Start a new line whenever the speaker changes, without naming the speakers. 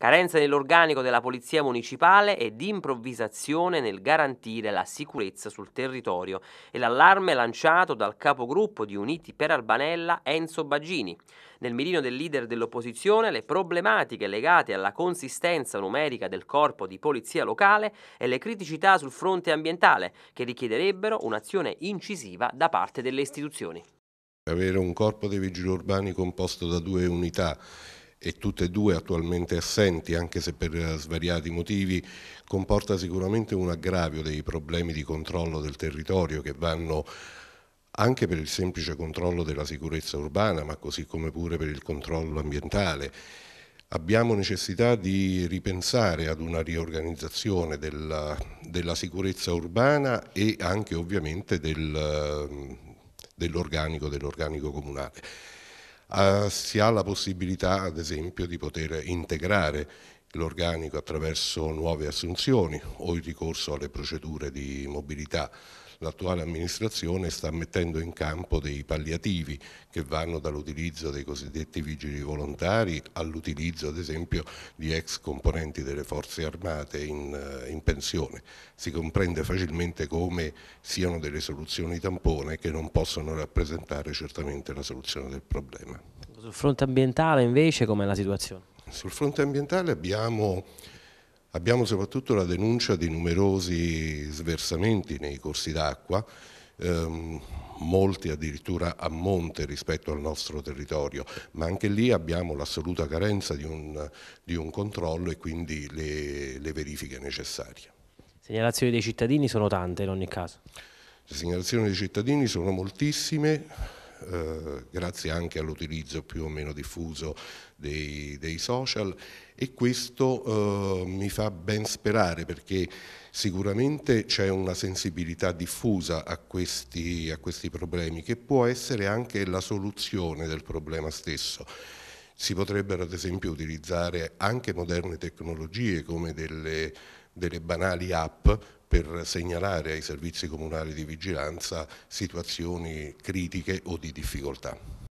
carenza nell'organico della Polizia Municipale ed improvvisazione nel garantire la sicurezza sul territorio e l'allarme lanciato dal capogruppo di Uniti per Albanella Enzo Baggini. Nel mirino del leader dell'opposizione le problematiche legate alla consistenza numerica del corpo di polizia locale e le criticità sul fronte ambientale che richiederebbero un'azione incisiva da parte delle istituzioni.
Avere un corpo dei vigili urbani composto da due unità e tutte e due attualmente assenti, anche se per eh, svariati motivi, comporta sicuramente un aggravio dei problemi di controllo del territorio che vanno anche per il semplice controllo della sicurezza urbana, ma così come pure per il controllo ambientale. Abbiamo necessità di ripensare ad una riorganizzazione della, della sicurezza urbana e anche ovviamente del, ehm, dell'organico dell comunale. Eh, si ha la possibilità ad esempio di poter integrare l'organico attraverso nuove assunzioni o il ricorso alle procedure di mobilità. L'attuale amministrazione sta mettendo in campo dei palliativi che vanno dall'utilizzo dei cosiddetti vigili volontari all'utilizzo ad esempio di ex componenti delle forze armate in, eh, in pensione. Si comprende facilmente come siano delle soluzioni tampone che non possono rappresentare certamente la soluzione del problema. Sul fronte ambientale invece com'è la situazione? Sul fronte ambientale abbiamo, abbiamo soprattutto la denuncia di numerosi sversamenti nei corsi d'acqua, ehm, molti addirittura a monte rispetto al nostro territorio, ma anche lì abbiamo l'assoluta carenza di un, di un, controllo e quindi le, le verifiche necessarie. Segnalazioni dei cittadini sono tante in ogni caso? Le segnalazioni dei cittadini sono moltissime, eh, grazie anche all'utilizzo più o meno diffuso dei, dei social e questo eh, mi fa ben sperare perché sicuramente c'è una sensibilità diffusa a questi, a questi problemi che può essere anche la soluzione del problema stesso. Si potrebbero ad esempio utilizzare anche moderne tecnologie come delle delle banali app per segnalare ai servizi comunali di vigilanza situazioni critiche o di difficoltà.